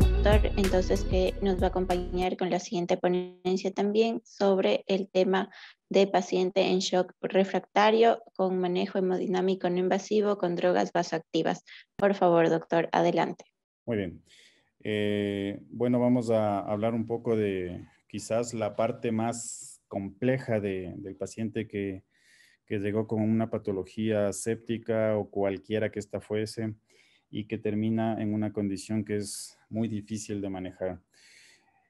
doctor, entonces, que nos va a acompañar con la siguiente ponencia también sobre el tema de paciente en shock refractario con manejo hemodinámico no invasivo con drogas vasoactivas. Por favor, doctor, adelante. Muy bien. Eh, bueno, vamos a hablar un poco de quizás la parte más compleja del paciente que, que llegó con una patología séptica o cualquiera que esta fuese y que termina en una condición que es muy difícil de manejar.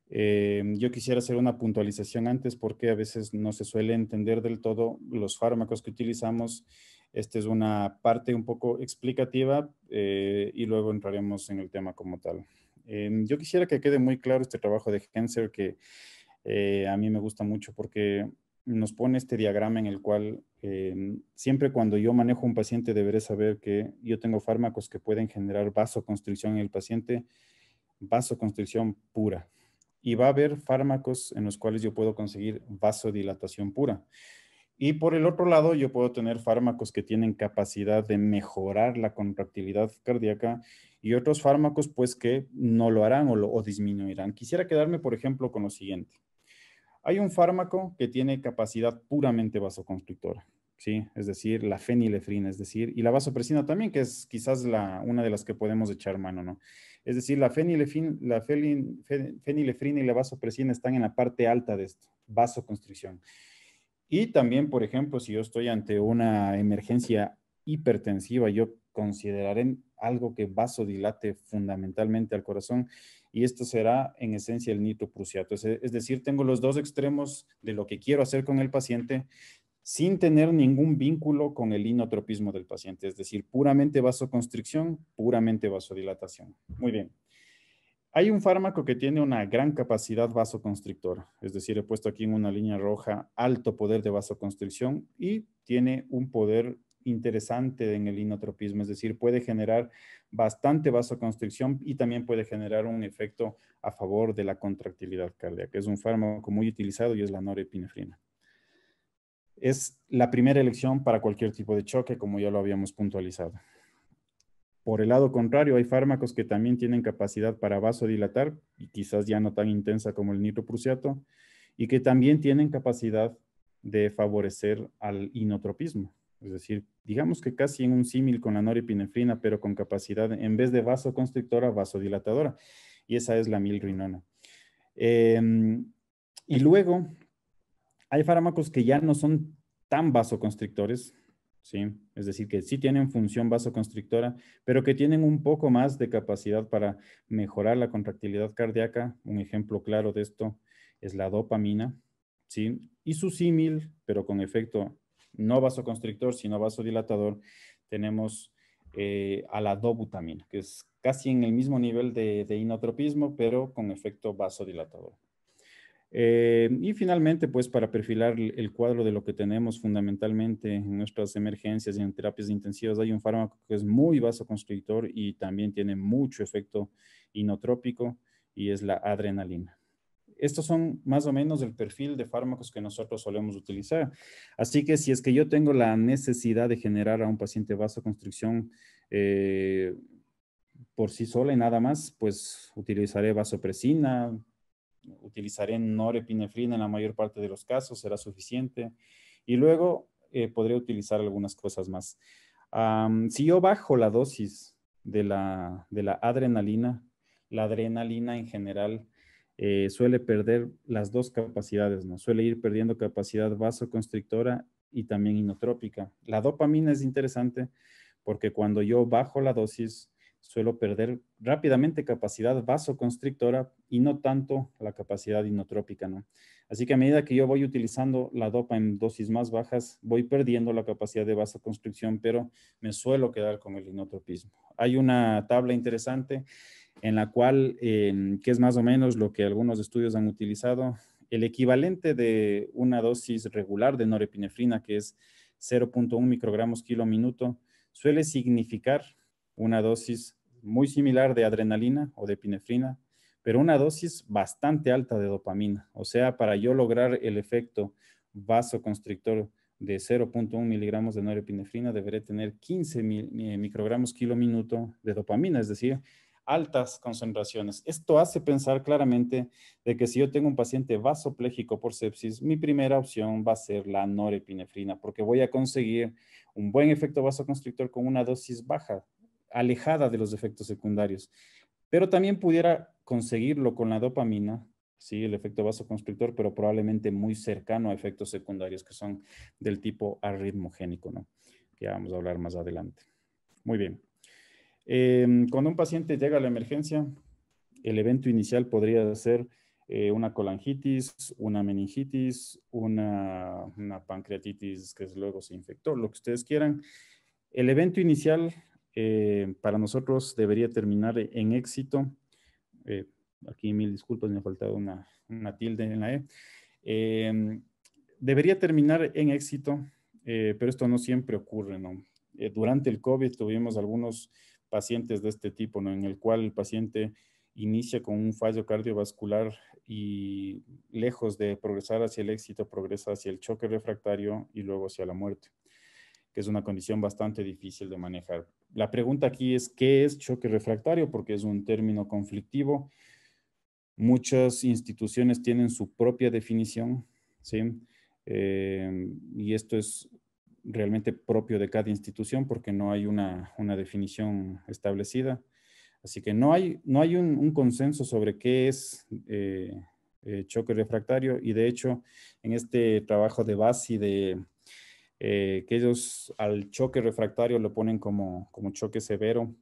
Em, yo quisiera hacer una puntualización antes porque a veces no se suele entender del todo los fármacos que utilizamos. Esta es una parte un poco explicativa eh, y luego entraremos en el tema como tal. Em, yo quisiera que quede muy claro este trabajo de Henser que eh, a mí me gusta mucho porque nos pone este diagrama en el cual em, siempre cuando yo manejo un paciente deberé saber que yo tengo fármacos que pueden generar vasoconstricción en el paciente, vasoconstricción pura. Y va a haber fármacos en los cuales yo puedo conseguir vasodilatación pura. Y por el otro lado, yo puedo tener fármacos que tienen capacidad de mejorar la contractilidad cardíaca y otros fármacos pues que no lo harán o, lo, o disminuirán. Quisiera quedarme, por ejemplo, con lo siguiente. Hay un fármaco que tiene capacidad puramente vasoconstrictora, ¿sí? Es decir, la fenilefrina, es decir, y la vasopresina también, que es quizás la, una de las que podemos echar mano, ¿no? Es decir, la, fenilefrina y la vasopresina están en la parte alta de esto, vasoconstricción. Y también, por ejemplo, si yo estoy ante una emergencia hipertensiva, yo consideraré algo que vasodilate fundamentalmente al corazón y esto será en esencia el nitroprusiato. Es, es decir, tengo los dos extremos de lo que quiero hacer con el paciente sin tener ningún vínculo con el inotropismo del paciente, es decir, puramente vasoconstricción, puramente vasodilatación. Muy bien. Hay un fármaco que tiene una gran capacidad vasoconstrictora, es decir, he puesto aquí en una línea roja alto poder de vasoconstricción y tiene un poder interesante en el inotropismo, es decir, puede generar bastante vasoconstricción y también puede generar un efecto a favor de la contractilidad cardíaca. Es un fármaco muy utilizado y es la norepinefrina. Es la primera elección para cualquier tipo de choque, como ya lo habíamos puntualizado. Por el lado contrario, hay fármacos que también tienen capacidad para vasodilatar, y quizás ya no tan intensa como el nitroprusiato, y que también tienen capacidad de favorecer al inotropismo es decir, digamos que casi en un símil con la norepinefrina, pero con capacidad, en vez de vasoconstrictora, vasodilatadora. Y esa es la milrinona. Em, y luego, hay fármacos que ya no son tan vasoconstrictores, ¿sí? Es decir, que sí tienen función vasoconstrictora, pero que tienen un poco más de capacidad para mejorar la contractilidad cardíaca. Un ejemplo claro de esto es la dopamina, ¿sí? Y su símil, pero con efecto no vasoconstrictor, sino vasodilatador, tenemos eh, a la dobutamina, que es casi en el mismo nivel de, inotropismo, pero con efecto vasodilatador. Eh, y finalmente, pues para perfilar el cuadro de lo que tenemos fundamentalmente en nuestras emergencias y en terapias intensivas, hay un fármaco que es muy vasoconstrictor y también tiene mucho efecto inotrópico y es la adrenalina estos son más o menos el perfil de fármacos que nosotros solemos utilizar. Así que si es que yo tengo la necesidad de generar a un paciente vasoconstricción eh, por sí sola y nada más, pues utilizaré vasopresina, utilizaré norepinefrina en la mayor parte de los casos, será suficiente. Y luego eh, podré utilizar algunas cosas más. si yo bajo la dosis de la adrenalina, la adrenalina en general eh, suele perder las dos capacidades, ¿no? Suele ir perdiendo capacidad vasoconstrictora y también inotrópica. La dopamina es interesante porque cuando yo bajo la dosis, suelo perder rápidamente capacidad vasoconstrictora y no tanto la capacidad inotrópica, ¿no? Así que a medida que yo voy utilizando la dopa en dosis más bajas, voy perdiendo la capacidad de vasoconstricción, pero me suelo quedar con el inotropismo. Hay una tabla interesante en la cual, que es más o menos lo que algunos estudios han utilizado, el equivalente de una dosis regular de norepinefrina, que es 0.1 microgramos kilo minuto, suele significar una dosis muy similar de adrenalina o de epinefrina, pero una dosis bastante alta de dopamina. O sea, para yo lograr el efecto vasoconstrictor de 0.1 miligramos de norepinefrina, deberé tener 15 eh, microgramos kilo minuto de dopamina, es decir, altas concentraciones. Esto hace pensar claramente de que si yo tengo un paciente vasoplégico por sepsis, mi primera opción va a ser la norepinefrina, porque voy a conseguir un buen efecto vasoconstrictor con una dosis baja, alejada de los efectos secundarios. Pero también pudiera conseguirlo con la dopamina, sí, el efecto vasoconstrictor, pero probablemente muy cercano a efectos secundarios que son del tipo arritmogénico, ¿no? Que vamos a hablar más adelante. Muy bien. Em, cuando un paciente llega a la emergencia, el evento inicial podría ser eh, una colangitis, una meningitis, una, pancreatitis que luego se infectó, lo que ustedes quieran. El evento inicial eh, para nosotros debería terminar en éxito. Eh, aquí mil disculpas, me ha faltado una, una tilde en la E. Em, debería terminar en éxito, pero esto no siempre ocurre, ¿no? durante el COVID tuvimos algunos pacientes de este tipo, ¿no? en el cual el paciente inicia con un fallo cardiovascular y lejos de progresar hacia el éxito, progresa hacia el choque refractario y luego hacia la muerte, que es una condición bastante difícil de manejar. La pregunta aquí es, ¿qué es choque refractario? Porque es un término conflictivo. Muchas instituciones tienen su propia definición, ¿sí? Eh, y esto es realmente propio de cada institución porque no hay una, definición establecida. Así que no hay, no hay un, consenso sobre qué es eh, eh, choque refractario y de hecho en este trabajo de base de eh, que ellos al choque refractario lo ponen como, como choque severo.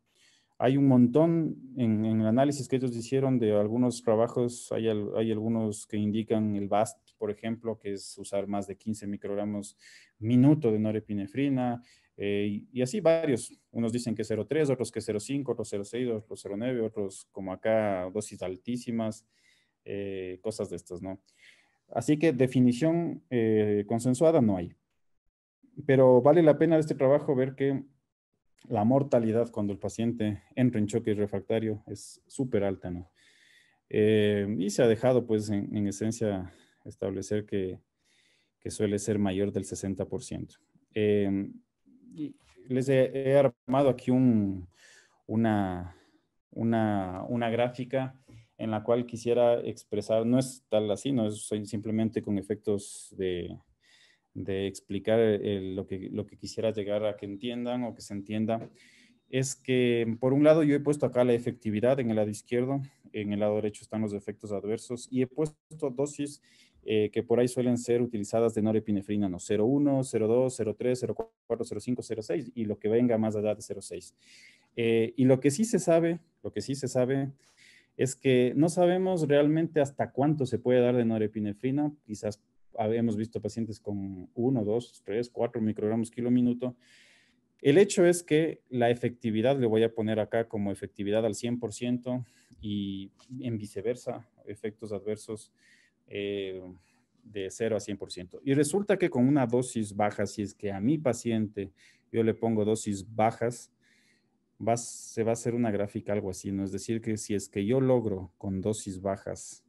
Hay un montón en, el análisis que ellos hicieron de algunos trabajos, hay, hay algunos que indican el BAST por ejemplo, que es usar más de 15 microgramos minuto de norepinefrina, eh, y así varios. Unos dicen que 0,3, otros que 0,5, otros 0,6, otros 0,9, otros como acá dosis altísimas, eh, cosas de estas, ¿no? Así que definición eh, consensuada no hay. Pero vale la pena este trabajo ver que la mortalidad cuando el paciente entra en choque refractario es súper alta, ¿no? y se ha dejado, pues, en, en esencia, establecer que, que suele ser mayor del 60%. Em, les he, armado aquí una, una, una, gráfica en la cual quisiera expresar, no es tal así, no es simplemente con efectos de, de explicar eh, lo, que, lo que quisiera llegar a que entiendan o que se entienda, es que por un lado yo he puesto acá la efectividad en el lado izquierdo, en el lado derecho están los efectos adversos y he puesto dosis eh, que por ahí suelen ser utilizadas de norepinefrina, no 01, 02, 03, 04, 05, 06 y lo que venga más allá de 06. Eh, y lo que sí se sabe, lo que sí se sabe es que no sabemos realmente hasta cuánto se puede dar de norepinefrina, quizás habíamos visto pacientes con 1, 2, 3, 4 microgramos kilo minuto. El hecho es que la efectividad, le voy a poner acá como efectividad al 100% y en viceversa, efectos adversos eh, de 0 a 100%. Y resulta que con una dosis baja, si es que a mi paciente yo le pongo dosis bajas, va, se va a hacer una gráfica algo así, ¿no? Es decir, que si es que yo logro con dosis bajas,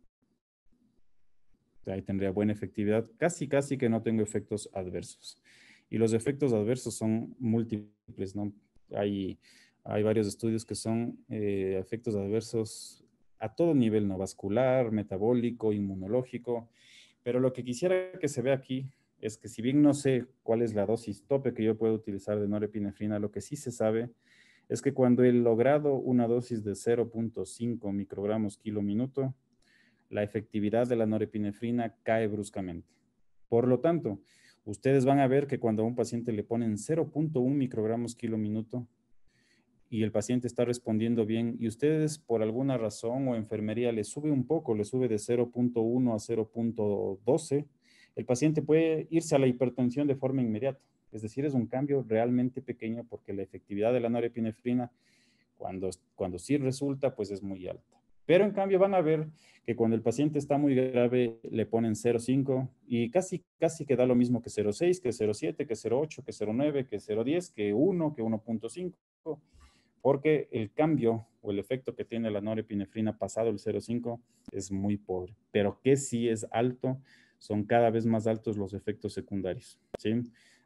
ahí tendría buena efectividad, casi, casi que no tengo efectos adversos. Y los efectos adversos son múltiples, ¿no? Hay, hay varios estudios que son eh, efectos adversos a todo nivel, no vascular, metabólico, inmunológico. Pero lo que quisiera que se vea aquí es que si bien no sé cuál es la dosis tope que yo puedo utilizar de norepinefrina, lo que sí se sabe es que cuando he logrado una dosis de 0.5 microgramos kilo minuto, la efectividad de la norepinefrina cae bruscamente. Por lo tanto, ustedes van a ver que cuando a un paciente le ponen 0.1 microgramos kilo minuto, y el paciente está respondiendo bien y ustedes por alguna razón o enfermería le sube un poco, le sube de 0.1 a 0.12, el paciente puede irse a la hipertensión de forma inmediata. Es decir, es un cambio realmente pequeño porque la efectividad de la norepinefrina cuando, cuando sí resulta, pues es muy alta. Pero en cambio van a ver que cuando el paciente está muy grave le ponen 0,5 y casi, casi que lo mismo que 0,6, que 0,7, que 0,8, que 0,9, que 0,10, que 1, que 1.5 porque el cambio o el efecto que tiene la norepinefrina pasado el 0,5 es muy pobre, pero que sí es alto, son cada vez más altos los efectos secundarios.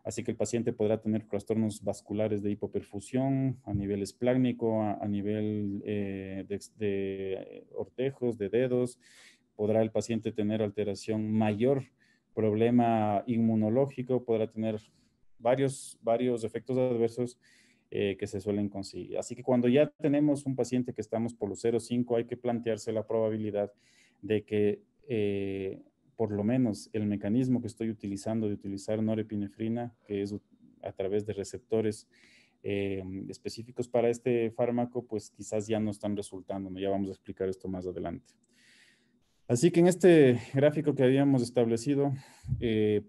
Así que el paciente podrá tener trastornos vasculares de hipoperfusión a nivel esplácnico, a, nivel eh, de, de, ortejos, de dedos. Podrá el paciente tener alteración mayor, problema inmunológico, podrá tener varios, varios efectos adversos eh, que se suelen conseguir. Así que cuando ya tenemos un paciente que estamos por los 0,5, hay que plantearse la probabilidad de que eh, por lo menos el mecanismo que estoy utilizando de utilizar norepinefrina, que es a través de receptores eh, específicos para este fármaco, pues quizás ya no están resultando. Ya vamos a explicar esto más adelante. Así que en este gráfico que habíamos establecido,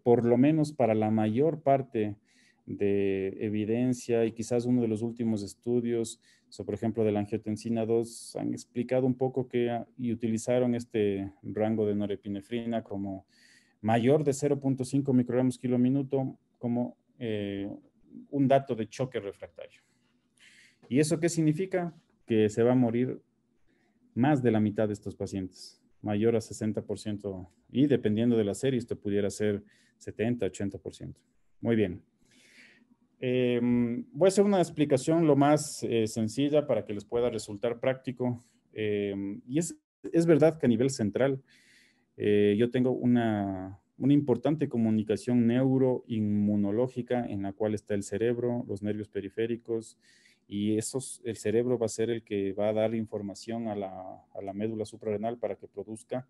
por lo menos para la mayor parte de evidencia y quizás uno de los últimos estudios, por ejemplo, de la angiotensina 2, han explicado un poco que ah, y utilizaron este rango de norepinefrina como mayor de 0.5 microgramos kilo minuto como eh, un dato de choque refractario. ¿Y eso qué significa? Que se va a morir más de la mitad de estos pacientes, mayor a 60%, y dependiendo de la serie, esto pudiera ser 70, 80%. Muy bien. Em, voy a hacer una explicación lo más eh, sencilla para que les pueda resultar práctico. Em, y es, verdad que a nivel central eh, yo tengo una, importante comunicación neuroinmunológica en la cual está el cerebro, los nervios periféricos, y esos, el cerebro va a ser el que va a dar información a la, a la médula suprarrenal para que produzca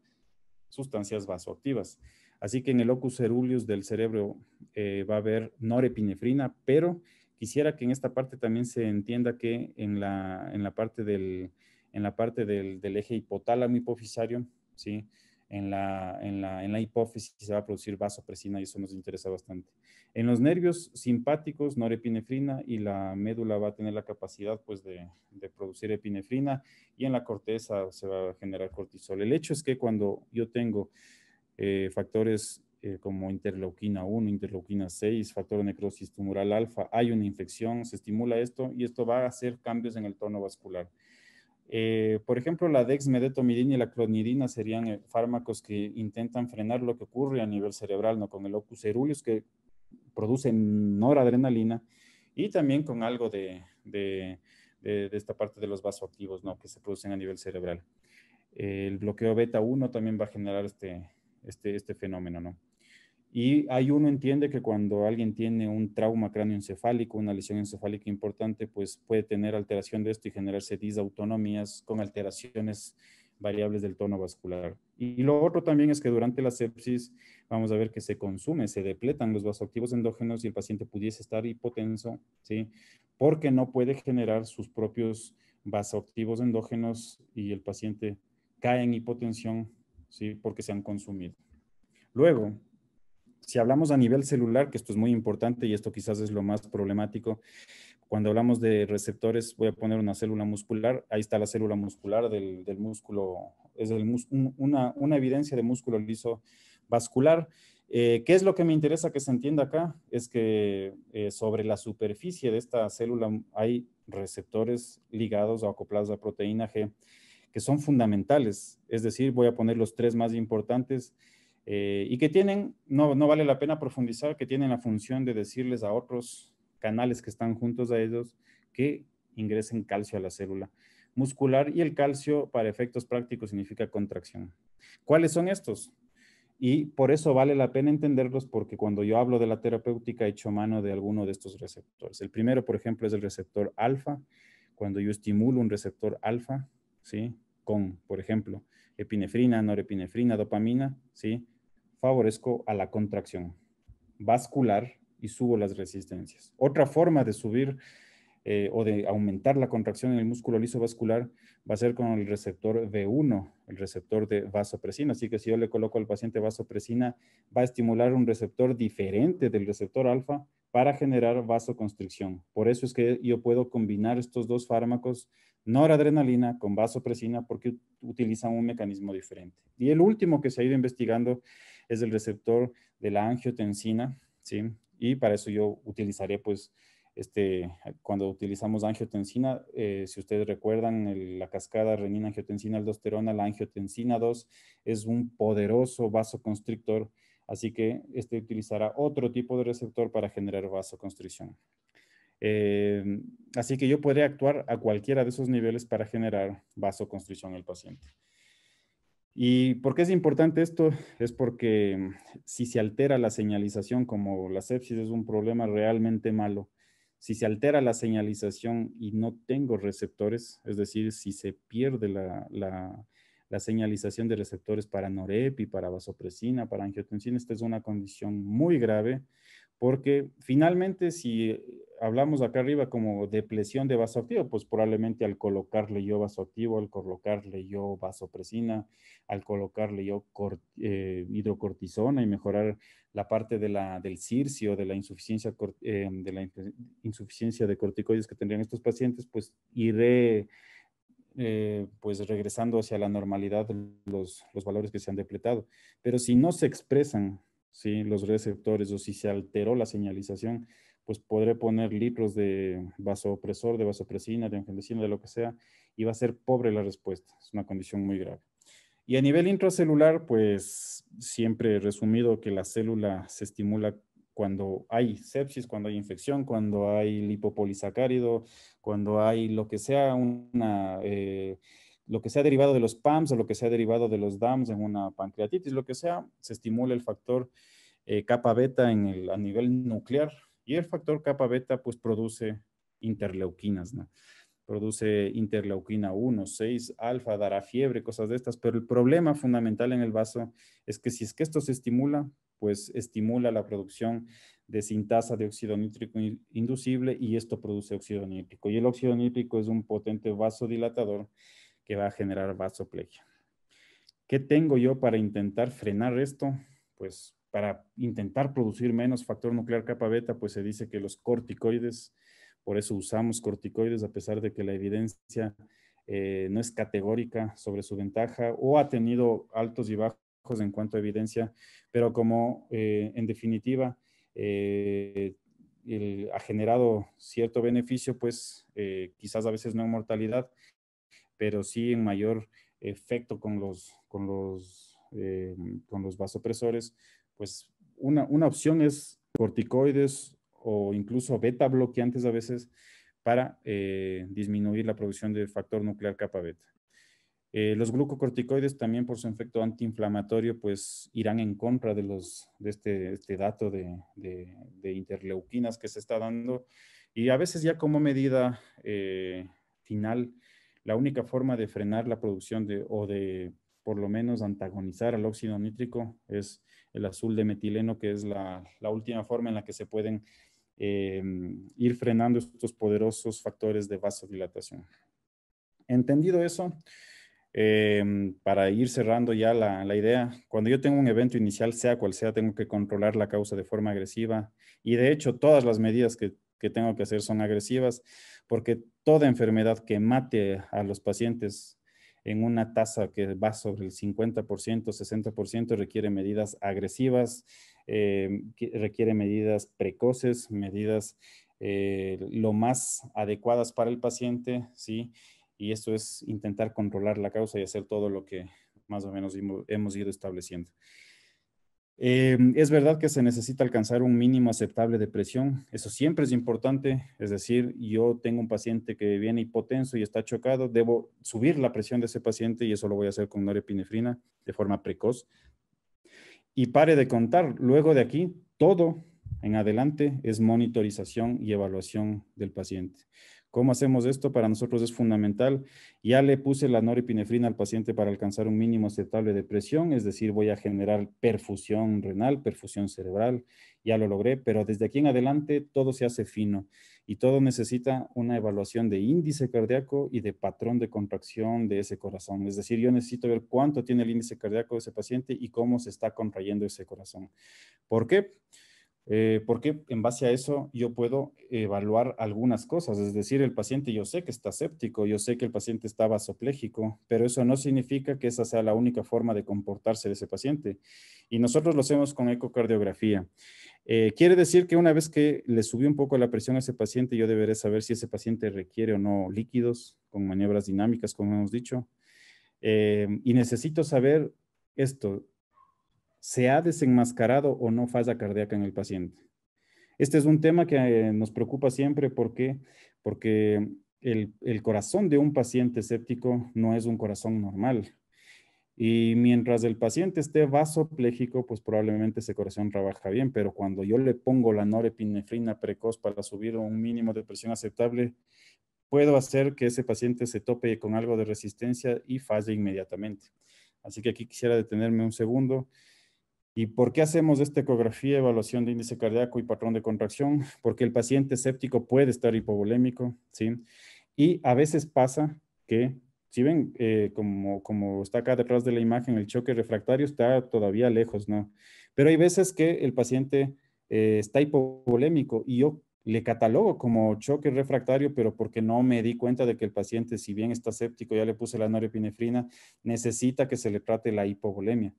sustancias vasoactivas. Así que en el locus ceruleus del cerebro eh, va a haber norepinefrina, pero quisiera que en esta parte también se entienda que en la, parte, del, en la parte del, eje hipotálamo hipofisario, ¿sí? En la, en, la, hipófisis se va a producir vasopresina y eso nos interesa bastante. En los nervios simpáticos, norepinefrina y la médula va a tener la capacidad pues, de, de, producir epinefrina y en la corteza se va a generar cortisol. El hecho es que cuando yo tengo eh, factores eh, como interleuquina 1, interleuquina 6, factor necrosis tumoral alfa, hay una infección, se estimula esto y esto va a hacer cambios en el tono vascular. Eh, por ejemplo, la dexmedetomidina y la clonidina serían fármacos que intentan frenar lo que ocurre a nivel cerebral, ¿no? con el locus ceruleus que produce noradrenalina y también con algo de, esta parte de los vasoactivos ¿no? que se producen a nivel cerebral. el bloqueo beta 1 también va a generar este, este, este, fenómeno, ¿no? Y hay uno entiende que cuando alguien tiene un trauma cráneoencefálico, una lesión encefálica importante, pues puede tener alteración de esto y generarse disautonomías con alteraciones variables del tono vascular. Y lo otro también es que durante la sepsis vamos a ver que se consume, se depletan los vasoactivos endógenos y el paciente pudiese estar hipotenso, ¿sí? Porque no puede generar sus propios vasoactivos endógenos y el paciente cae en hipotensión ¿sí? porque se han consumido. Luego, si hablamos a nivel celular, que esto es muy importante y esto quizás es lo más problemático, cuando hablamos de receptores, voy a poner una célula muscular, ahí está la célula muscular del, músculo, es una, evidencia de músculo liso vascular. Eh, ¿Qué es lo que me interesa que se entienda acá? Es que eh, sobre la superficie de esta célula hay receptores ligados o acoplados a proteína G que son fundamentales. Es decir, voy a poner los tres más importantes eh, y que tienen, no, no vale la pena profundizar, que tienen la función de decirles a otros canales que están juntos a ellos que ingresen calcio a la célula muscular y el calcio para efectos prácticos significa contracción. ¿Cuáles son estos? Y por eso vale la pena entenderlos porque cuando yo hablo de la terapéutica he hecho mano de alguno de estos receptores. El primero, por ejemplo, es el receptor alfa. Cuando yo estimulo un receptor alfa, ¿sí? Con, por ejemplo, epinefrina, norepinefrina, dopamina, ¿sí? Favorezco a la contracción vascular y subo las resistencias. Otra forma de subir eh, o de aumentar la contracción en el músculo lisovascular va a ser con el receptor b 1 el receptor de vasopresina. Así que si yo le coloco al paciente vasopresina, va a estimular un receptor diferente del receptor alfa para generar vasoconstricción. Por eso es que yo puedo combinar estos dos fármacos noradrenalina con vasopresina porque utilizan un mecanismo diferente. Y el último que se ha ido investigando es el receptor de la angiotensina, ¿sí? Y para eso yo utilizaré, pues, este, cuando utilizamos angiotensina, eh, si ustedes recuerdan la cascada renina-angiotensina-aldosterona, la angiotensina 2 es un poderoso vasoconstrictor, así que este utilizará otro tipo de receptor para generar vasoconstricción. Em, así que yo podría actuar a cualquiera de esos niveles para generar vasoconstricción en el paciente. ¿Y por qué es importante esto? Es porque em, si se altera la señalización, como la sepsis es un problema realmente malo, si se altera la señalización y no tengo receptores, es decir, si se pierde la, señalización de receptores para norepi, para vasopresina, para angiotensina, esta es una condición muy grave, porque finalmente si hablamos acá arriba como depresión de vaso activo, pues probablemente al colocarle yo vaso al colocarle yo vasopresina, al colocarle yo eh, hidrocortisona y mejorar la parte de la, del circio, de la, insuficiencia, eh, de la insuficiencia de corticoides que tendrían estos pacientes, pues iré eh, pues regresando hacia la normalidad los, valores que se han depletado. Pero si no se expresan los receptores o si se alteró la señalización, pues podré poner litros de vasopresor, de vasopresina, de angiotensina, de lo que sea, y va a ser pobre la respuesta. Es una condición muy grave. Y a nivel intracelular, pues siempre resumido que la célula se estimula cuando hay sepsis, cuando hay infección, cuando hay lipopolisacárido, cuando hay lo que sea una... Eh, lo que sea derivado de los PAMs o lo que sea derivado de los DAMs en una pancreatitis, lo que sea, se estimula el factor eh, beta en el, a nivel nuclear y el factor capa beta pues produce interleuquinas, ¿no? Produce interleuquina 1, 6, alfa, dará fiebre, cosas de estas, pero el problema fundamental en el vaso es que si es que esto se estimula, pues estimula la producción de sintasa de óxido nítrico inducible y esto produce óxido nítrico. Y el óxido nítrico es un potente vasodilatador que va a generar vasoplegia. ¿Qué tengo yo para intentar frenar esto? Pues para intentar producir menos factor nuclear capa beta, pues se dice que los corticoides, por eso usamos corticoides, a pesar de que la evidencia eh, no es categórica sobre su ventaja o ha tenido altos y bajos en cuanto a evidencia, pero como eh, en definitiva eh, ha generado cierto beneficio, pues quizás a veces no en mortalidad, pero sí en mayor efecto con los, los, con los vasopresores, pues una, opción es corticoides o incluso beta bloqueantes a veces para eh, disminuir la producción del factor nuclear capa beta. Eh, los glucocorticoides también por su efecto antiinflamatorio pues irán en contra de, los, este, este, dato de, interleuquinas que se está dando y a veces ya como medida eh, final la única forma de frenar la producción de, o de por lo menos antagonizar al óxido nítrico, es el azul de metileno, que es la, última forma en la que se pueden em, ir frenando estos poderosos factores de vasodilatación. Entendido eso, em, para ir cerrando ya la, idea, cuando yo tengo un evento inicial, sea cual sea, tengo que controlar la causa de forma agresiva y de hecho todas las medidas que, que tengo que hacer son agresivas porque toda enfermedad que mate a los pacientes en una tasa que va sobre el 50%, 60%, requiere medidas agresivas, eh, requiere medidas precoces, medidas eh, lo más adecuadas para el paciente, ¿sí? Y eso es intentar controlar la causa y hacer todo lo que más o menos hemos ido estableciendo. Eh, es verdad que se necesita alcanzar un mínimo aceptable de presión. Eso siempre es importante. Es decir, yo tengo un paciente que viene hipotenso y está chocado. Debo subir la presión de ese paciente y eso lo voy a hacer con norepinefrina de forma precoz. Y pare de contar. Luego de aquí, todo en adelante es monitorización y evaluación del paciente. ¿Cómo hacemos esto? Para nosotros es fundamental. Ya le puse la noripinefrina al paciente para alcanzar un mínimo aceptable de presión, es decir, voy a generar perfusión renal, perfusión cerebral, ya lo logré, pero desde aquí en adelante todo se hace fino y todo necesita una evaluación de índice cardíaco y de patrón de contracción de ese corazón. Es decir, yo necesito ver cuánto tiene el índice cardíaco de ese paciente y cómo se está contrayendo ese corazón. ¿Por qué? Eh, porque en base a eso yo puedo evaluar algunas cosas, es decir, el paciente yo sé que está séptico, yo sé que el paciente está vasopléjico, pero eso no significa que esa sea la única forma de comportarse de ese paciente. Y nosotros lo hacemos con ecocardiografía. Eh, quiere decir que una vez que le subí un poco la presión a ese paciente, yo deberé saber si ese paciente requiere o no líquidos con maniobras dinámicas, como hemos dicho. Eh, y necesito saber esto, ¿Se ha desenmascarado o no falla cardíaca en el paciente? Este es un tema que eh, nos preocupa siempre porque, porque el, corazón de un paciente séptico no es un corazón normal. Y mientras el paciente esté vasopléjico, pues probablemente ese corazón trabaja bien, pero cuando yo le pongo la norepinefrina precoz para subir un mínimo de presión aceptable, puedo hacer que ese paciente se tope con algo de resistencia y falle inmediatamente. Así que aquí quisiera detenerme un segundo ¿Y por qué hacemos esta ecografía, evaluación de índice cardíaco y patrón de contracción? Porque el paciente séptico puede estar hipovolémico, ¿sí? Y a veces pasa que, si ven, eh, como, como está acá detrás de la imagen, el choque refractario está todavía lejos, ¿no? Pero hay veces que el paciente eh, está hipovolémico y yo le catalogo como choque refractario, pero porque no me di cuenta de que el paciente, si bien está séptico, ya le puse la norepinefrina, necesita que se le trate la hipovolemia.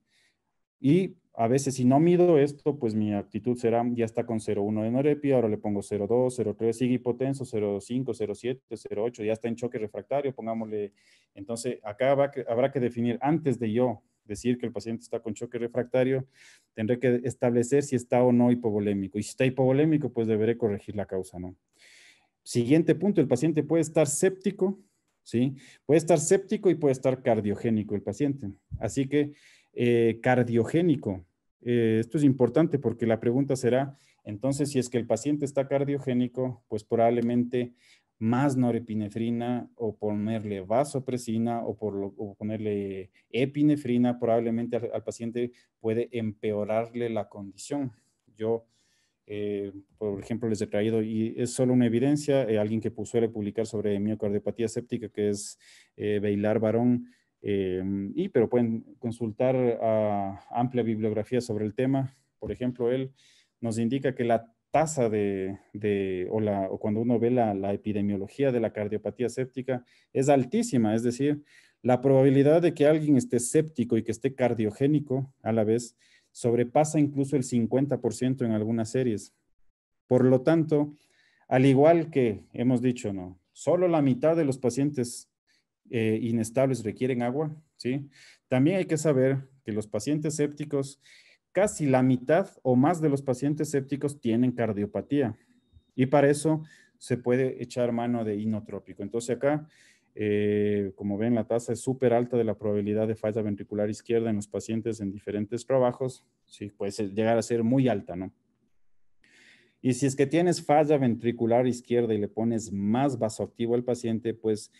Y a veces si no mido esto, pues mi actitud será, ya está con 0,1 de norepia, ahora le pongo 0,2, 0,3, sigue hipotenso, 0,5, 0,7, 0,8, ya está en choque refractario, pongámosle. Entonces, acá habrá que definir antes de yo decir que el paciente está con choque refractario, tendré que establecer si está o no hipovolémico. Y si está hipovolémico, pues deberé corregir la causa, ¿no? Siguiente punto, el paciente puede estar séptico, ¿sí? Puede estar séptico y puede estar cardiogénico el paciente. Así que eh, cardiogénico. Eh, esto es importante porque la pregunta será, entonces, si es que el paciente está cardiogénico, pues probablemente más norepinefrina o ponerle vasopresina o, por ponerle epinefrina, probablemente al, paciente puede empeorarle la condición. Yo, eh, por ejemplo, les he traído, y es solo una evidencia, alguien que suele publicar sobre miocardiopatía séptica, que es Bailar varón. Barón, Em, y, pero pueden consultar a ah, amplia bibliografía sobre el tema. Por ejemplo, él nos indica que la tasa de, o, cuando uno ve la, epidemiología de la cardiopatía séptica es altísima, es decir, la probabilidad de que alguien esté séptico y que esté cardiogénico a la vez sobrepasa incluso el 50% en algunas series. Por lo tanto, al igual que hemos dicho, no, solo la mitad de los pacientes eh, inestables requieren agua, ¿sí? También hay que saber que los pacientes sépticos, casi la mitad o más de los pacientes sépticos tienen cardiopatía y para eso se puede echar mano de inotrópico. Entonces acá, eh, como ven, la tasa es súper alta de la probabilidad de falla ventricular izquierda en los pacientes en diferentes trabajos, sí, puede eh, llegar a ser muy alta, ¿no? Y si es que tienes falla ventricular izquierda y le pones más vasoactivo al paciente, pues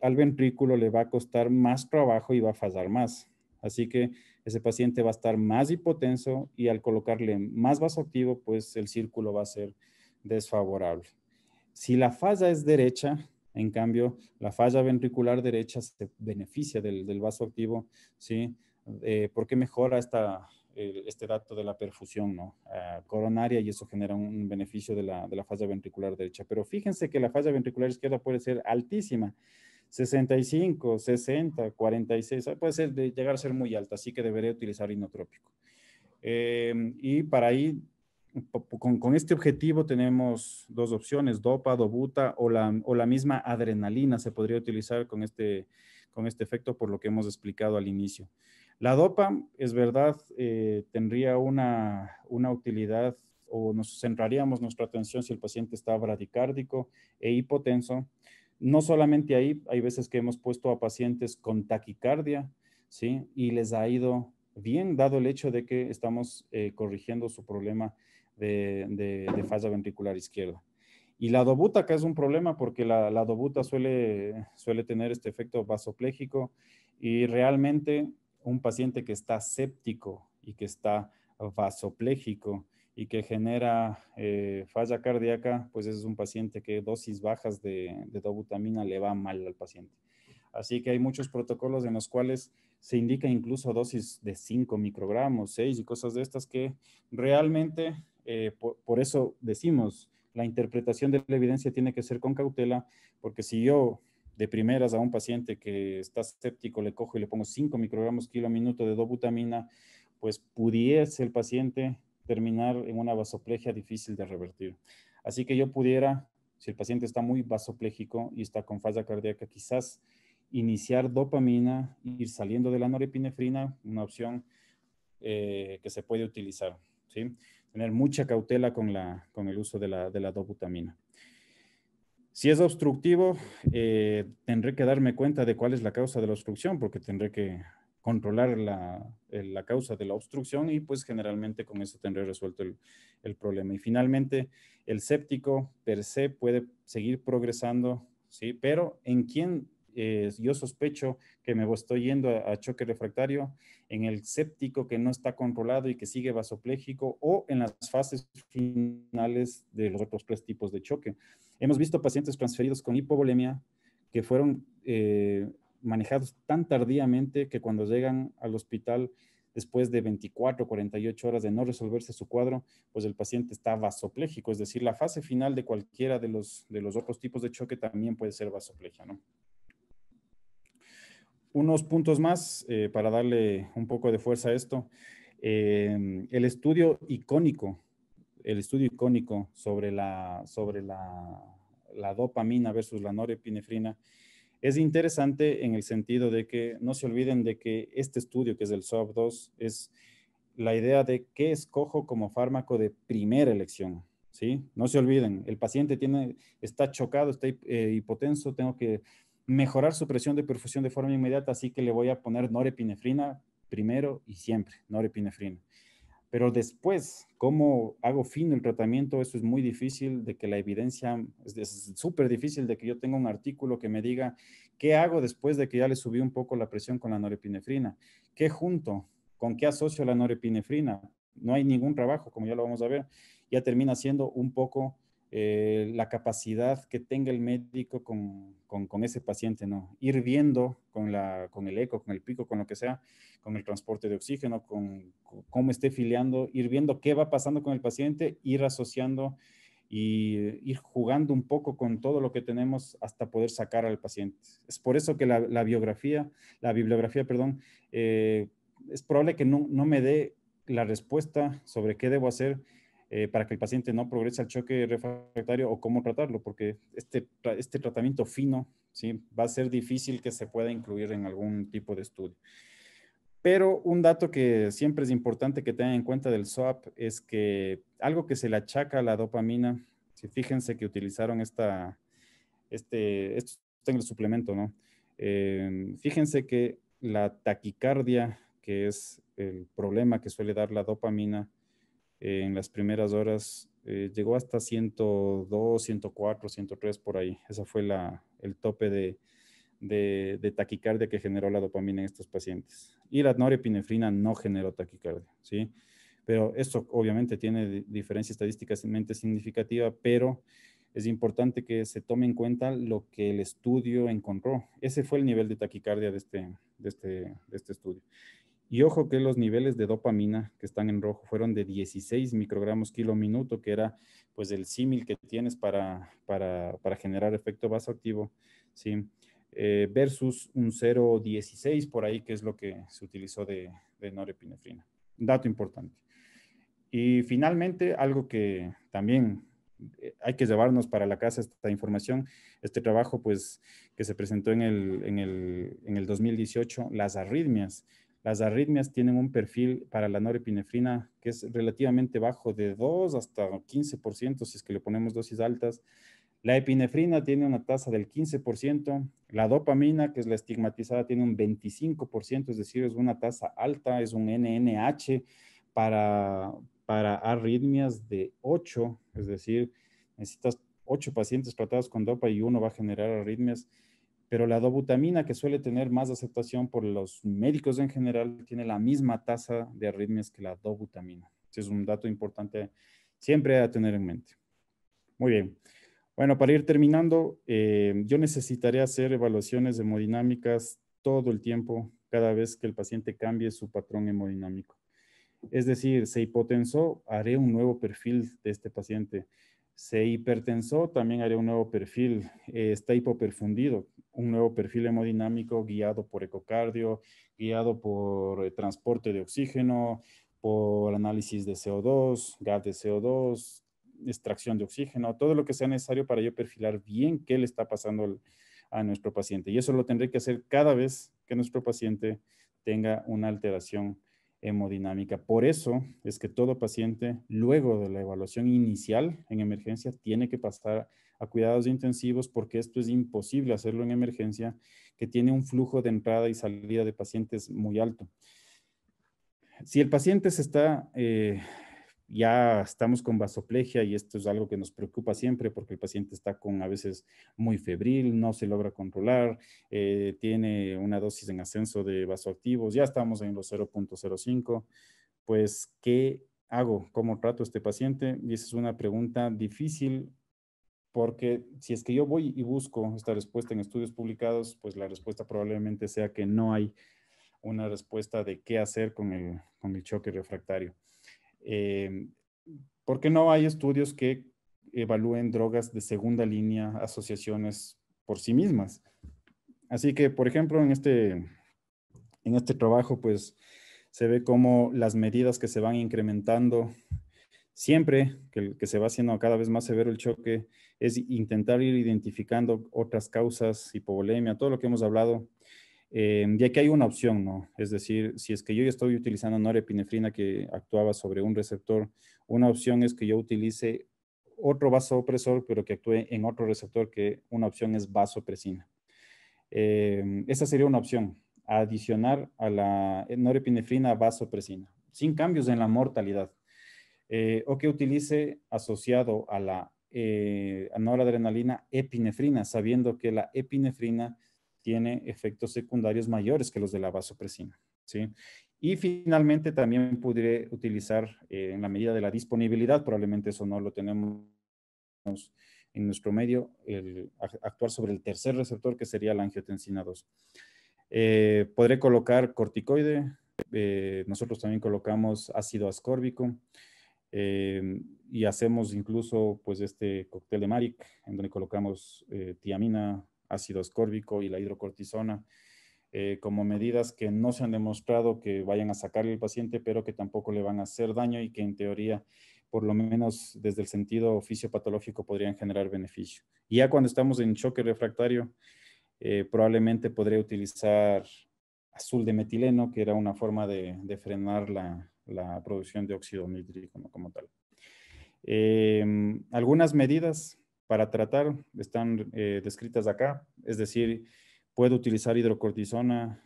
al, ventrículo le va a costar más trabajo y va a fallar más. Así que ese paciente va a estar más hipotenso y al colocarle más vasoactivo, pues el círculo va a ser desfavorable. Si la falla es derecha, en cambio, la falla ventricular derecha se beneficia del, del vaso activo, ¿sí? eh, porque mejora este dato de la perfusión ¿no? Ah, coronaria y eso genera un beneficio de la, de la, falla ventricular derecha. Pero fíjense que la falla ventricular izquierda puede ser altísima, 65, 60, 46, puede llegar a ser muy alta, así que debería utilizar inotrópico. Eh, y para ahí, con, con, este objetivo tenemos dos opciones, dopa, dobuta o la, o la misma adrenalina se podría utilizar con este, con este efecto por lo que hemos explicado al inicio. La DOPA, es verdad, eh, tendría una, utilidad o nos centraríamos nuestra atención si el paciente está bradicárdico e hipotenso. No solamente ahí, hay veces que hemos puesto a pacientes con taquicardia, ¿sí? Y les ha ido bien, dado el hecho de que estamos eh, corrigiendo su problema de, de, falla ventricular izquierda. Y la dobuta que es un problema porque la, dobuta suele, suele tener este efecto vasopléjico y realmente un paciente que está séptico y que está vasoplégico y que genera eh, falla cardíaca, pues es un paciente que dosis bajas de, dobutamina le va mal al paciente. Así que hay muchos protocolos en los cuales se indica incluso dosis de 5 microgramos, 6 y cosas de estas que realmente, eh, por, eso decimos, la interpretación de la evidencia tiene que ser con cautela, porque si yo de primeras a un paciente que está séptico, le cojo y le pongo 5 microgramos kilo minuto de dobutamina, pues pudiese el paciente terminar en una vasoplegia difícil de revertir. Así que yo pudiera, si el paciente está muy vasoplégico y está con falla cardíaca, quizás iniciar dopamina, ir saliendo de la norepinefrina, una opción eh, que se puede utilizar. ¿sí? Tener mucha cautela con, la, con el uso de la, de la dobutamina. Si es obstructivo, eh, tendré que darme cuenta de cuál es la causa de la obstrucción, porque tendré que controlar la, causa de la obstrucción y pues generalmente con eso tendré resuelto el, problema. Y finalmente, el séptico per se puede seguir progresando, ¿sí? Pero en quién eh, yo sospecho que me estoy yendo a, choque refractario, en el séptico que no está controlado y que sigue vasopléjico o en las fases finales de los otros tres tipos de choque. Hemos visto pacientes transferidos con hipovolemia que fueron eh, manejados tan tardíamente que cuando llegan al hospital después de 24, 48 horas de no resolverse su cuadro, pues el paciente está vasoplégico. es decir, la fase final de cualquiera de los, de los otros tipos de choque también puede ser vasoplegia, ¿no? unos puntos más eh, para darle un poco de fuerza a esto. Em, el estudio icónico, el estudio icónico sobre la, sobre la, dopamina versus la norepinefrina es interesante en el sentido de que no se olviden de que este estudio, que es el SOAP2, es la idea de qué escojo como fármaco de primera elección. ¿sí? No se olviden, el paciente tiene, está chocado, está eh, hipotenso, tengo que mejorar su presión de perfusión de forma inmediata, así que le voy a poner norepinefrina primero y siempre, norepinefrina. Pero después, ¿cómo hago fin el tratamiento? Eso es muy difícil de que la evidencia, es súper difícil de que yo tenga un artículo que me diga qué hago después de que ya le subí un poco la presión con la norepinefrina, qué junto, con qué asocio la norepinefrina. No hay ningún trabajo, como ya lo vamos a ver, ya termina siendo un poco eh, la capacidad que tenga el médico con, ese paciente, ¿no? Ir viendo con, el eco, con el pico, con lo que sea, con el transporte de oxígeno, con, cómo esté filiando, ir viendo qué va pasando con el paciente, ir asociando y eh, ir jugando un poco con todo lo que tenemos hasta poder sacar al paciente. Es por eso que la, biografía, la bibliografía, perdón, eh, es probable que no, no me dé la respuesta sobre qué debo hacer eh, para que el paciente no progrese al choque refractario o cómo tratarlo, porque este, este tratamiento fino ¿sí? va a ser difícil que se pueda incluir en algún tipo de estudio. Pero un dato que siempre es importante que tengan en cuenta del SOAP es que algo que se le achaca a la dopamina, si fíjense que utilizaron esta, este, esto está el suplemento, ¿no? Eh, fíjense que la taquicardia, que es el problema que suele dar la dopamina, en las primeras horas eh, llegó hasta 102, 104, 103 por ahí. Ese fue el tope de, taquicardia que generó la dopamina en estos pacientes. Y la norepinefrina no generó taquicardia, ¿sí? Pero esto obviamente tiene diferencia estadísticamente significativa, pero es importante que se tome en cuenta lo que el estudio encontró. Ese fue el nivel de taquicardia de este, este, de este estudio. Y ojo que los niveles de dopamina que están en rojo fueron de 16 microgramos kilo minuto, que era pues el símil que tienes para, generar efecto vasoactivo, ¿sí? Eh, versus un 0,16 por ahí, que es lo que se utilizó de, de norepinefrina. Dato importante. Y finalmente, algo que también eh, hay que llevarnos para la casa esta información, este trabajo pues que se presentó en el, en el 2018, las arritmias las arritmias tienen un perfil para la norepinefrina que es relativamente bajo, de 2 hasta 15%, si es que le ponemos dosis altas. La epinefrina tiene una tasa del 15%, la dopamina, que es la estigmatizada, tiene un 25%, es decir, es una tasa alta, es un NNH para, para arritmias de 8, es decir, necesitas 8 pacientes tratados con DOPA y uno va a generar arritmias pero la dobutamina, que suele tener más aceptación por los médicos en general, tiene la misma tasa de arritmias que la dobutamina. Este es un dato importante siempre a tener en mente. Muy bien. Bueno, para ir terminando, eh, yo necesitaré hacer evaluaciones hemodinámicas todo el tiempo, cada vez que el paciente cambie su patrón hemodinámico. Es decir, se hipotensó, haré un nuevo perfil de este paciente se hipertensó, también haré un nuevo perfil. Eh, está hipoperfundido, un nuevo perfil hemodinámico guiado por ecocardio, guiado por eh, transporte de oxígeno, por análisis de CO2, gas de CO2, extracción de oxígeno, todo lo que sea necesario para yo perfilar bien qué le está pasando a nuestro paciente. Y eso lo tendré que hacer cada vez que nuestro paciente tenga una alteración hemodinámica. Por eso es que todo paciente, luego de la evaluación inicial en emergencia, tiene que pasar a cuidados intensivos porque esto es imposible hacerlo en emergencia, que tiene un flujo de entrada y salida de pacientes muy alto. Si el paciente se está eh, ya estamos con vasoplegia y esto es algo que nos preocupa siempre porque el paciente está con a veces muy febril, no se logra controlar, eh, tiene una dosis en ascenso de vasoactivos, ya estamos en los 0.05, pues ¿qué hago? ¿Cómo trato a este paciente? Y esa es una pregunta difícil porque si es que yo voy y busco esta respuesta en estudios publicados, pues la respuesta probablemente sea que no hay una respuesta de qué hacer con el choque refractario. Porque em, ¿Por qué no hay estudios que evalúen drogas de segunda línea, asociaciones por sí mismas? Así que, por ejemplo, en este, en este trabajo, pues se ve cómo las medidas que se van incrementando siempre, que, que se va haciendo cada vez más severo el choque, es intentar ir identificando otras causas, hipovolemia, todo lo que hemos hablado, Em, y aquí hay una opción, ¿no? Es decir, si es que yo estoy utilizando norepinefrina que actuaba sobre un receptor, una opción es que yo utilice otro vasopresor, pero que actúe en otro receptor, que una opción es vasopresina. Em, esa sería una opción, adicionar a la norepinefrina vasopresina, sin cambios en la mortalidad. Eh, o que utilice asociado a la eh, noradrenalina epinefrina, sabiendo que la epinefrina tiene efectos secundarios mayores que los de la vasopresina. ¿sí? Y finalmente también podré utilizar eh, en la medida de la disponibilidad, probablemente eso no lo tenemos en nuestro medio, actuar sobre el tercer receptor que sería la angiotensina 2. Eh, podré colocar corticoide, eh, nosotros también colocamos ácido ascórbico y hacemos incluso pues este cóctel de MARIC en donde colocamos tiamina, ácido ascórbico y la hidrocortisona, eh, como medidas que no se han demostrado que vayan a sacarle al paciente, pero que tampoco le van a hacer daño y que en teoría, por lo menos desde el sentido fisiopatológico, podrían generar beneficio. Y ya cuando estamos en choque refractario, eh, probablemente podría utilizar azul de metileno, que era una forma de, frenar la, producción de óxido nítrico como, tal. Em, algunas medidas para tratar están eh, descritas acá, es decir, puede utilizar hidrocortisona,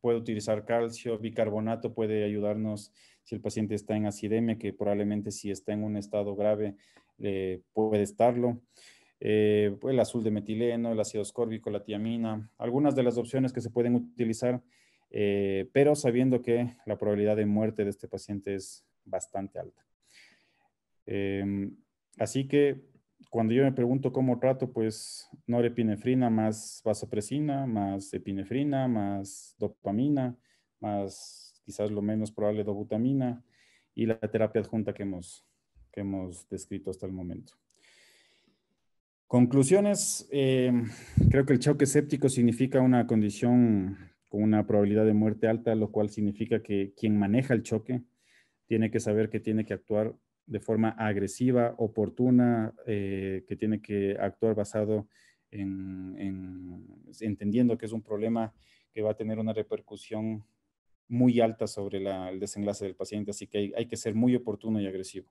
puede utilizar calcio, bicarbonato puede ayudarnos si el paciente está en acidemia, que probablemente si está en un estado grave eh, puede estarlo. Eh, pues, el azul de metileno, el ácido escórbico, la tiamina, algunas de las opciones que se pueden utilizar, pero sabiendo que la probabilidad de muerte de este paciente es bastante alta. Em, así que cuando yo me pregunto cómo trato, pues norepinefrina más vasopresina, más epinefrina, más dopamina, más quizás lo menos probable dobutamina y la terapia adjunta que hemos, hemos descrito hasta el momento. Conclusiones, em, creo que el choque séptico significa una condición con una probabilidad de muerte alta, lo cual significa que quien maneja el choque tiene que saber que tiene que actuar de forma agresiva, oportuna, eh, que tiene que actuar basado en, pues, entendiendo que es un problema que va a tener una repercusión muy alta sobre el desenlace del paciente, así que hay, que ser muy oportuno y agresivo.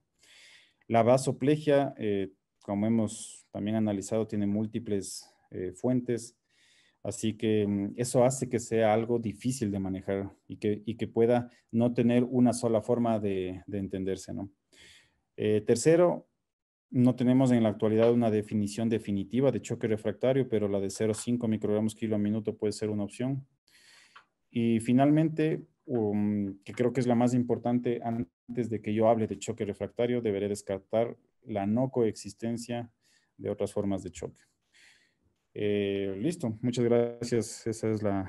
La vasoplegia, eh, como hemos también analizado, tiene múltiples eh, fuentes, así que mm, eso hace que sea algo difícil de manejar y que, pueda no tener una sola forma de, de entenderse, ¿no? Eh, tercero, no tenemos en la actualidad una definición definitiva de choque refractario, pero la de 0,5 microgramos kilo a minuto puede ser una opción. Y finalmente, um, que creo que es la más importante, antes de que yo hable de choque refractario, deberé descartar la no coexistencia de otras formas de choque. Eh, listo, muchas gracias. Esa es la,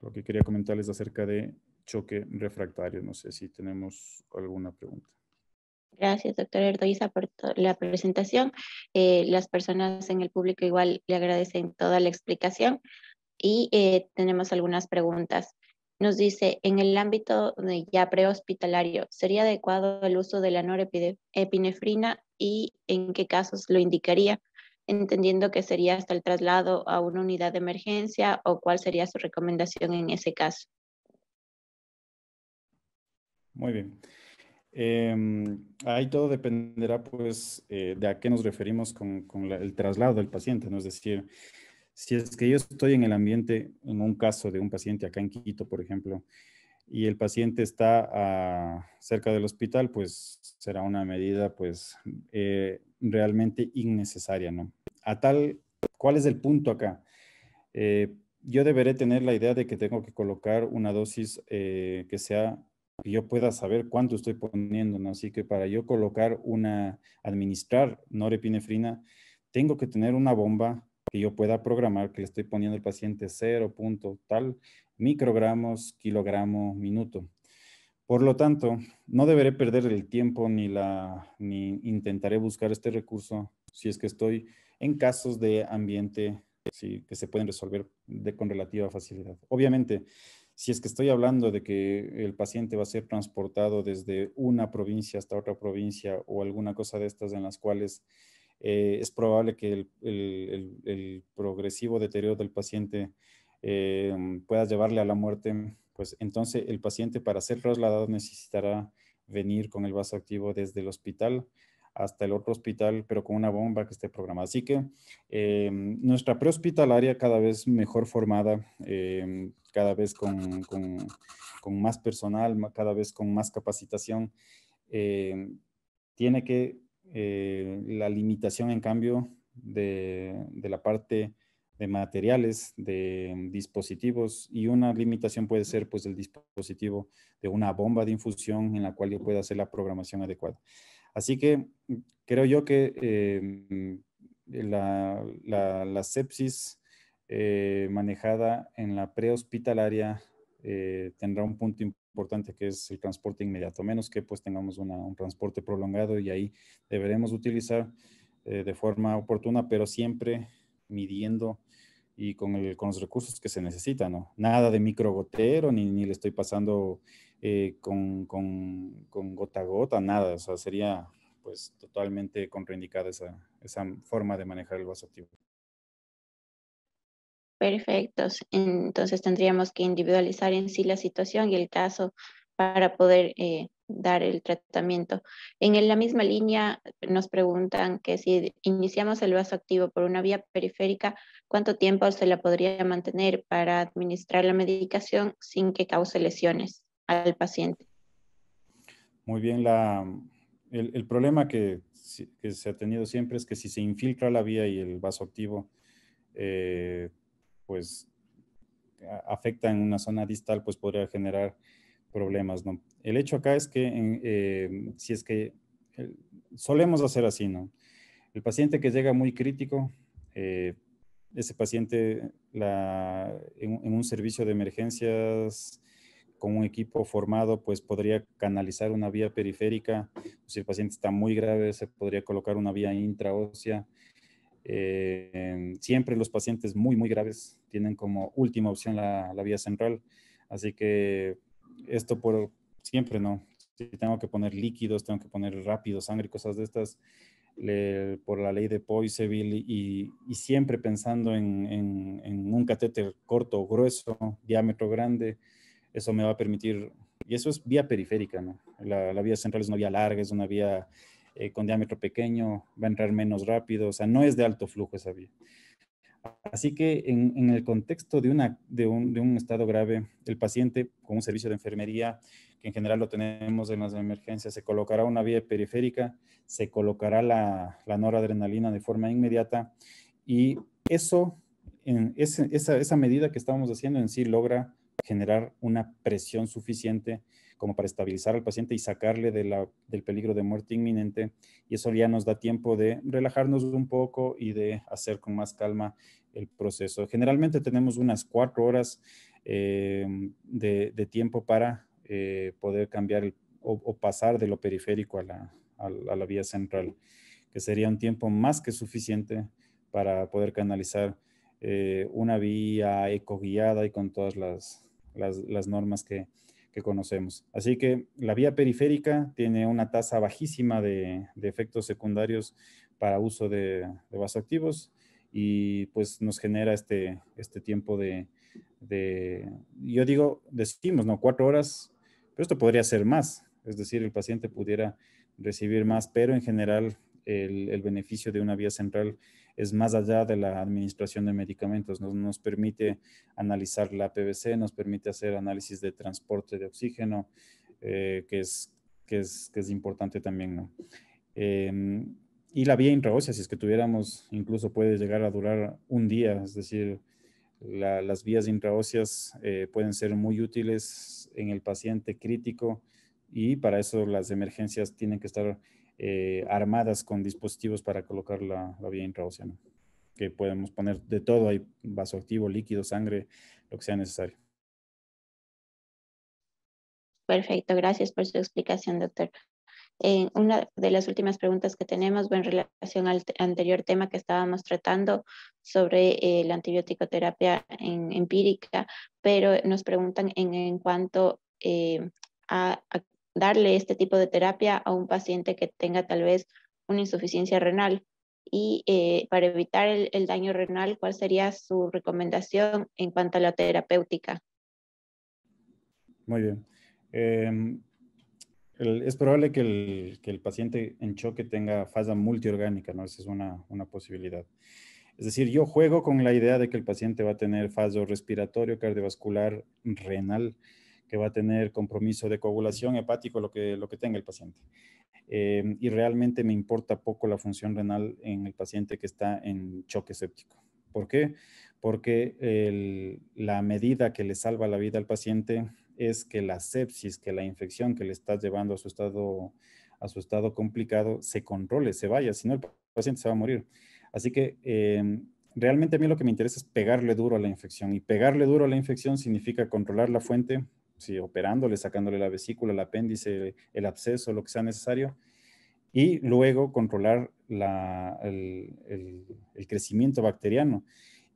lo que quería comentarles acerca de choque refractario. No sé si tenemos alguna pregunta. Gracias, doctora Erdoiza, por la presentación. Eh, las personas en el público igual le agradecen toda la explicación y eh, tenemos algunas preguntas. Nos dice, en el ámbito ya prehospitalario, ¿sería adecuado el uso de la norepinefrina y en qué casos lo indicaría? Entendiendo que sería hasta el traslado a una unidad de emergencia o cuál sería su recomendación en ese caso. Muy bien. Em, ahí todo dependerá, pues, eh, de a qué nos referimos con, el traslado del paciente, ¿no? Es decir, si es que yo estoy en el ambiente, en un caso de un paciente acá en Quito, por ejemplo, y el paciente está cerca del hospital, pues será una medida, pues, eh, realmente innecesaria, ¿no? A tal, ¿cuál es el punto acá? Eh, yo deberé tener la idea de que tengo que colocar una dosis que sea yo pueda saber cuánto estoy poniendo, ¿no? Así que para yo colocar una, administrar norepinefrina, tengo que tener una bomba que yo pueda programar que le estoy poniendo al paciente cero punto tal microgramos, kilogramo, minuto. Por lo tanto, no deberé perder el tiempo ni la ni intentaré buscar este recurso si es que estoy en casos de ambiente que se pueden resolver con relativa facilidad. Obviamente, si es que estoy hablando de que el paciente va a ser transportado desde una provincia hasta otra provincia o alguna cosa de estas en las cuales eh, es probable que el, progresivo deterioro del paciente eh, pueda llevarle a la muerte, pues entonces el paciente para ser trasladado necesitará venir con el vaso activo desde el hospital hasta el otro hospital, pero con una bomba que esté programada. Así que em, nuestra prehospitalaria cada vez mejor formada, em, cada vez con, más personal, cada vez con más capacitación, em, tiene que eh, la limitación, en cambio, de, de la parte de materiales, de dispositivos y una limitación puede ser pues el dispositivo de una bomba de infusión en la cual yo pueda hacer la programación adecuada. Así que mm, creo yo que eh, mm, la, sepsis eh, manejada en la prehospitalaria eh, tendrá un punto importante que es el transporte inmediato, menos que pues tengamos un transporte prolongado y ahí deberemos utilizar de forma oportuna, pero siempre midiendo y con, los recursos que se necesitan, Nada de microgotero, ni, ni le estoy pasando eh, con, gota a gota, nada. O sea, sería pues totalmente contraindicada esa, forma de manejar el vaso activo. Perfectos. Entonces tendríamos que individualizar en sí la situación y el caso para poder eh, dar el tratamiento. En la misma línea nos preguntan que si iniciamos el vaso activo por una vía periférica, ¿cuánto tiempo se la podría mantener para administrar la medicación sin que cause lesiones? al paciente. Muy bien, el, problema que, se ha tenido siempre es que si se infiltra la vía y el vaso activo, eh, pues afecta en una zona distal, pues podría generar problemas, El hecho acá es que eh, si es que eh, solemos hacer así, ¿no? El paciente que llega muy crítico, ese paciente en, en, un servicio de emergencias con un equipo formado, pues podría canalizar una vía periférica. Si el paciente está muy grave, se podría colocar una vía intraósea. Eh, siempre los pacientes muy, muy graves tienen como última opción la, vía central. Así que esto por siempre no. Si tengo que poner líquidos, tengo que poner rápido sangre, cosas de estas, por la ley de Poiseville y, siempre pensando en, en un catéter corto o grueso, diámetro grande, eso me va a permitir, y eso es vía periférica, La, vía central es una vía larga, es una vía eh, con diámetro pequeño, va a entrar menos rápido, o sea, no es de alto flujo esa vía. Así que en, el contexto de, una, de, un, estado grave, el paciente con un servicio de enfermería, que en general lo tenemos en las emergencias, se colocará una vía periférica, se colocará la, noradrenalina de forma inmediata y eso, en esa, esa, medida que estamos haciendo en sí logra generar una presión suficiente como para estabilizar al paciente y sacarle del peligro de muerte inminente. Y eso ya nos da tiempo de relajarnos un poco y de hacer con más calma el proceso. Generalmente tenemos unas cuatro horas eh, de, tiempo para eh, poder cambiar o, pasar de lo periférico a la, vía central, que sería un tiempo más que suficiente para poder canalizar eh, una vía ecoguiada y con todas las, las, normas que, conocemos. Así que la vía periférica tiene una tasa bajísima de, efectos secundarios para uso de, vasoactivos y pues nos genera este, este tiempo de, yo digo, decimos, ¿no? Cuatro horas, pero esto podría ser más, es decir, el paciente pudiera recibir más, pero en general el, el beneficio de una vía central es más allá de la administración de medicamentos. Nos, permite analizar la PVC, nos permite hacer análisis de transporte de oxígeno, eh, que, es, es, importante también, ¿no? Em, y la vía intraósea, si es que tuviéramos, incluso puede llegar a durar un día, es decir, las vías intraóseas eh, pueden ser muy útiles en el paciente crítico y para eso las emergencias tienen que estar eh, armadas con dispositivos para colocar la, la vía intraoceana, que podemos poner de todo, hay activo, líquido, sangre, lo que sea necesario. Perfecto, gracias por su explicación, doctor. Eh, una de las últimas preguntas que tenemos en relación al anterior tema que estábamos tratando sobre eh, la antibiótico terapia empírica, pero nos preguntan en, cuanto a, a, darle este tipo de terapia a un paciente que tenga tal vez una insuficiencia renal. Y eh, para evitar el, daño renal, ¿cuál sería su recomendación en cuanto a la terapéutica? Muy bien. Em, es probable que el, paciente en choque tenga fase multiorgánica, ¿no? Esa es una, posibilidad. Es decir, yo juego con la idea de que el paciente va a tener fase respiratorio, cardiovascular, renal que va a tener compromiso de coagulación hepático, lo que, lo que tenga el paciente. Eh, y realmente me importa poco la función renal en el paciente que está en choque séptico. ¿Por qué? Porque la medida que le salva la vida al paciente es que la sepsis, que la infección que le está llevando a su estado, a su estado complicado, se controle, se vaya, si no el paciente se va a morir. Así que em, realmente a mí lo que me interesa es pegarle duro a la infección y pegarle duro a la infección significa controlar la fuente, sí, operándole, sacándole la vesícula, el apéndice, el absceso, lo que sea necesario, y luego controlar la, el, crecimiento bacteriano.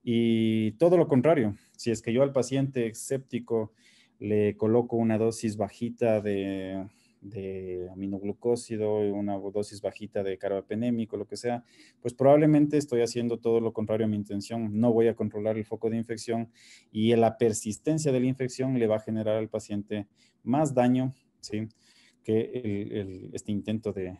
Y todo lo contrario, si es que yo al paciente escéptico le coloco una dosis bajita de de aminoglucósido, una dosis bajita de carbapenémico, lo que sea, pues probablemente estoy haciendo todo lo contrario a mi intención. No voy a controlar el foco de infección y la persistencia de la infección le va a generar al paciente más daño, ¿sí? que este intento de,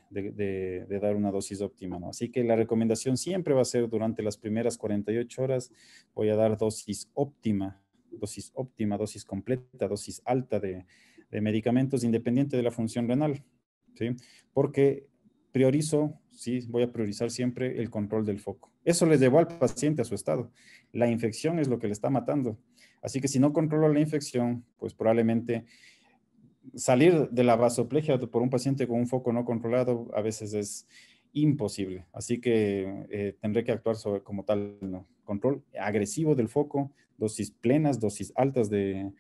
dar una dosis óptima. ¿no? Así que la recomendación siempre va a ser durante las primeras 48 horas, voy a dar dosis óptima, dosis óptima, dosis completa, dosis alta de, de medicamentos independiente de la función renal, ¿sí? Porque priorizo, sí, voy a priorizar siempre el control del foco. Eso le llevó al paciente a su estado. La infección es lo que le está matando. Así que si no controlo la infección, pues probablemente salir de la vasoplegia por un paciente con un foco no controlado a veces es imposible. Así que eh, tendré que actuar sobre, como tal, ¿no? control agresivo del foco, dosis plenas, dosis altas de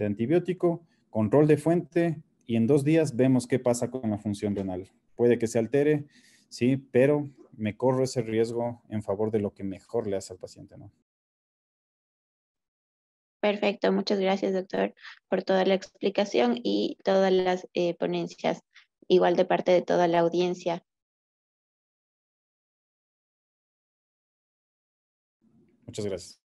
antibiótico, control de fuente y en dos días vemos qué pasa con la función renal. Puede que se altere, sí, pero me corro ese riesgo en favor de lo que mejor le hace al paciente, ¿no? Perfecto, muchas gracias doctor por toda la explicación y todas las eh, ponencias, igual de parte de toda la audiencia. Muchas gracias.